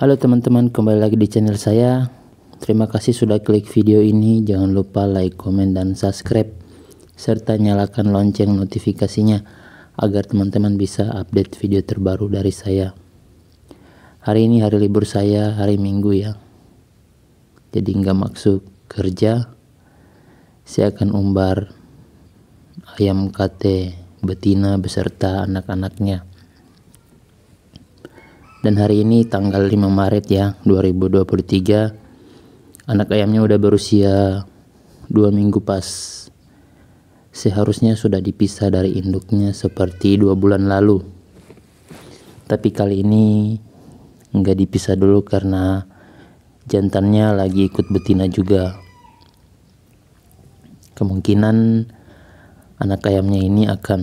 Halo teman-teman, kembali lagi di channel saya. Terima kasih sudah klik video ini. Jangan lupa like, komen, dan subscribe. Serta nyalakan lonceng notifikasinya agar teman-teman bisa update video terbaru dari saya. Hari ini hari libur saya, hari minggu ya. Jadi nggak maksud kerja. Saya akan umbar ayam kate betina beserta anak-anaknya dan hari ini tanggal 5 Maret ya 2023 anak ayamnya udah berusia dua minggu pas seharusnya sudah dipisah dari induknya seperti dua bulan lalu tapi kali ini nggak dipisah dulu karena jantannya lagi ikut betina juga kemungkinan anak ayamnya ini akan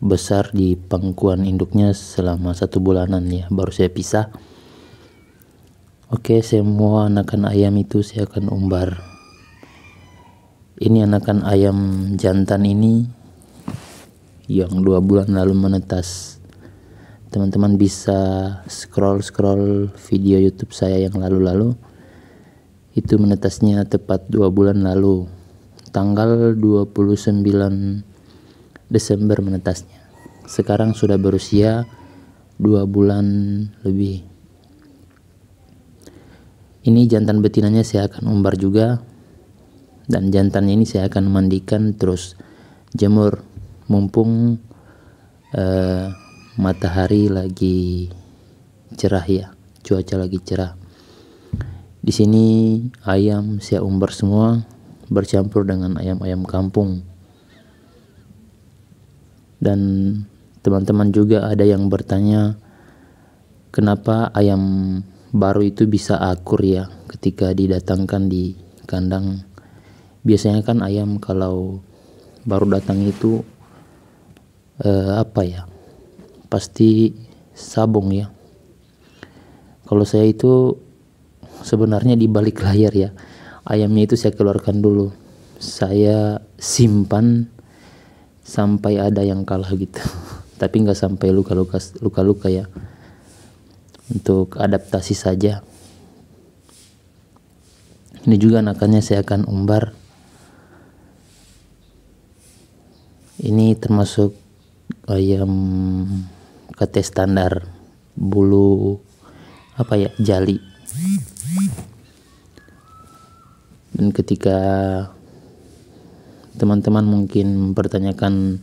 besar di pangkuan induknya selama satu bulanan ya baru saya pisah oke semua anakan ayam itu saya akan umbar ini anakan ayam jantan ini yang dua bulan lalu menetas teman-teman bisa scroll-scroll video youtube saya yang lalu-lalu itu menetasnya tepat dua bulan lalu tanggal 29 Desember menetasnya. Sekarang sudah berusia dua bulan lebih. Ini jantan betinanya saya akan umbar juga dan jantan ini saya akan mandikan terus jemur mumpung eh, matahari lagi cerah ya, cuaca lagi cerah. Di sini ayam saya umbar semua bercampur dengan ayam-ayam kampung dan teman-teman juga ada yang bertanya kenapa ayam baru itu bisa akur ya ketika didatangkan di kandang biasanya kan ayam kalau baru datang itu eh, apa ya pasti sabung ya kalau saya itu sebenarnya di balik layar ya ayamnya itu saya keluarkan dulu saya simpan sampai ada yang kalah gitu tapi nggak sampai luka-luka luka-luka ya untuk adaptasi saja ini juga nakalnya saya akan umbar ini termasuk ayam kate standar bulu apa ya jali dan ketika teman-teman mungkin mempertanyakan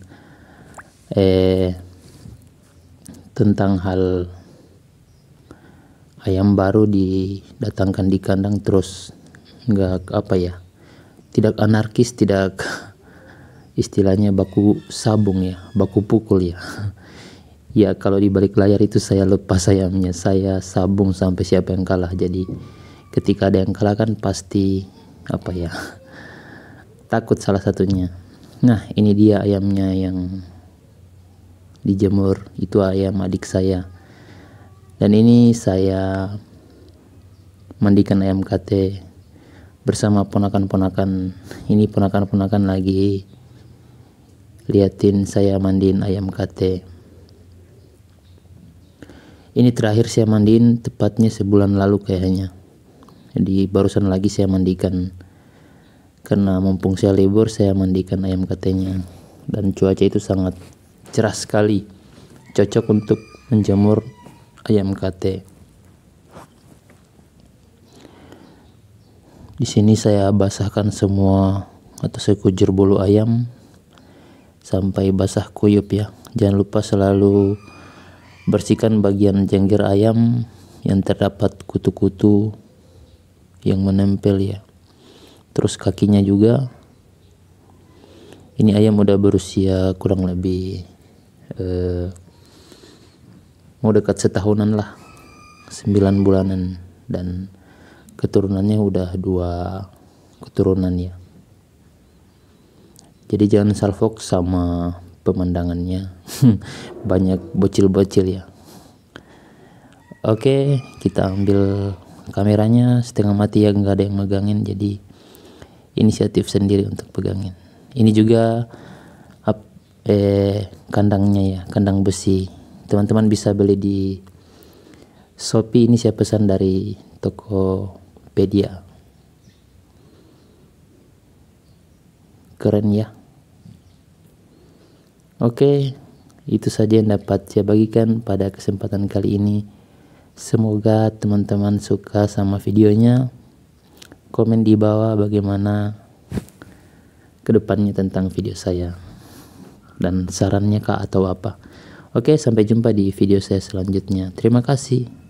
eh, tentang hal ayam baru didatangkan di kandang terus nggak apa ya tidak anarkis tidak istilahnya baku sabung ya baku pukul ya ya kalau di balik layar itu saya lepas ayamnya saya sabung sampai siapa yang kalah jadi ketika ada yang kalah kan pasti apa ya takut salah satunya nah ini dia ayamnya yang dijemur itu ayam adik saya dan ini saya mandikan ayam kate bersama ponakan-ponakan ini ponakan-ponakan lagi liatin saya mandiin ayam kate ini terakhir saya mandiin tepatnya sebulan lalu kayaknya jadi barusan lagi saya mandikan karena mumpung saya libur, saya mandikan ayam katanya Dan cuaca itu sangat cerah sekali. Cocok untuk menjemur ayam kate. Di sini saya basahkan semua atau sekujur bulu ayam sampai basah kuyup ya. Jangan lupa selalu bersihkan bagian jengger ayam yang terdapat kutu-kutu yang menempel ya terus kakinya juga ini ayam udah berusia kurang lebih eh, mau dekat setahunan lah 9 bulanan dan keturunannya udah dua keturunan ya jadi jangan salfok sama pemandangannya banyak bocil-bocil ya oke kita ambil kameranya setengah mati ya nggak ada yang megangin jadi inisiatif sendiri untuk pegangin. Ini juga up, eh, kandangnya ya, kandang besi. Teman-teman bisa beli di Shopee ini saya pesan dari Tokopedia. Keren ya. Oke, itu saja yang dapat saya bagikan pada kesempatan kali ini. Semoga teman-teman suka sama videonya komen di bawah bagaimana kedepannya tentang video saya dan sarannya kak atau apa. Oke, sampai jumpa di video saya selanjutnya. Terima kasih.